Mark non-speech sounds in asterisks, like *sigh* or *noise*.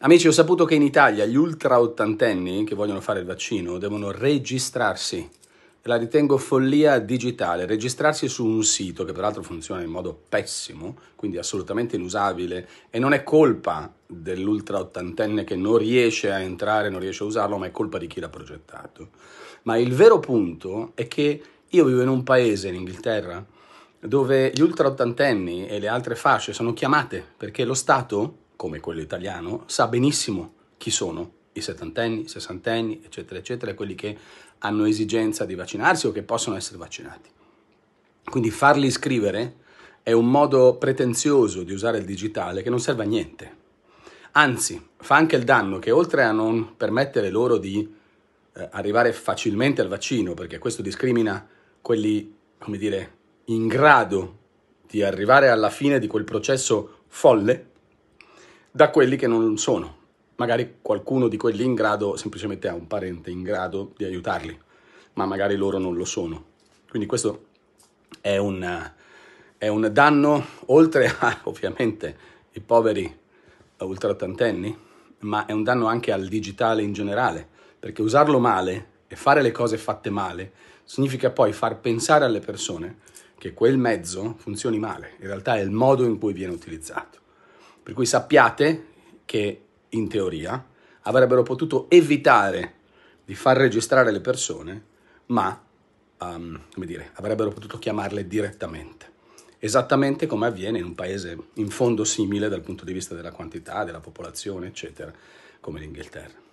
Amici, ho saputo che in Italia gli ultra ottantenni che vogliono fare il vaccino devono registrarsi. La ritengo follia digitale. Registrarsi su un sito che peraltro funziona in modo pessimo, quindi assolutamente inusabile, e non è colpa dell'ultra ottantenne che non riesce a entrare, non riesce a usarlo, ma è colpa di chi l'ha progettato. Ma il vero punto è che io vivo in un paese, in Inghilterra, dove gli ultra ottantenni e le altre fasce sono chiamate perché lo Stato come quello italiano, sa benissimo chi sono i settantenni, i sessantenni, eccetera, eccetera, quelli che hanno esigenza di vaccinarsi o che possono essere vaccinati. Quindi farli iscrivere è un modo pretenzioso di usare il digitale che non serve a niente. Anzi, fa anche il danno che oltre a non permettere loro di eh, arrivare facilmente al vaccino, perché questo discrimina quelli, come dire, in grado di arrivare alla fine di quel processo folle, da quelli che non sono. Magari qualcuno di quelli in grado semplicemente ha un parente in grado di aiutarli, ma magari loro non lo sono. Quindi questo è un, è un danno, oltre a *laughs* ovviamente i poveri ottantenni, ma è un danno anche al digitale in generale, perché usarlo male e fare le cose fatte male significa poi far pensare alle persone che quel mezzo funzioni male, in realtà è il modo in cui viene utilizzato. Per cui sappiate che in teoria avrebbero potuto evitare di far registrare le persone, ma um, come dire, avrebbero potuto chiamarle direttamente, esattamente come avviene in un paese in fondo simile dal punto di vista della quantità, della popolazione, eccetera, come l'Inghilterra.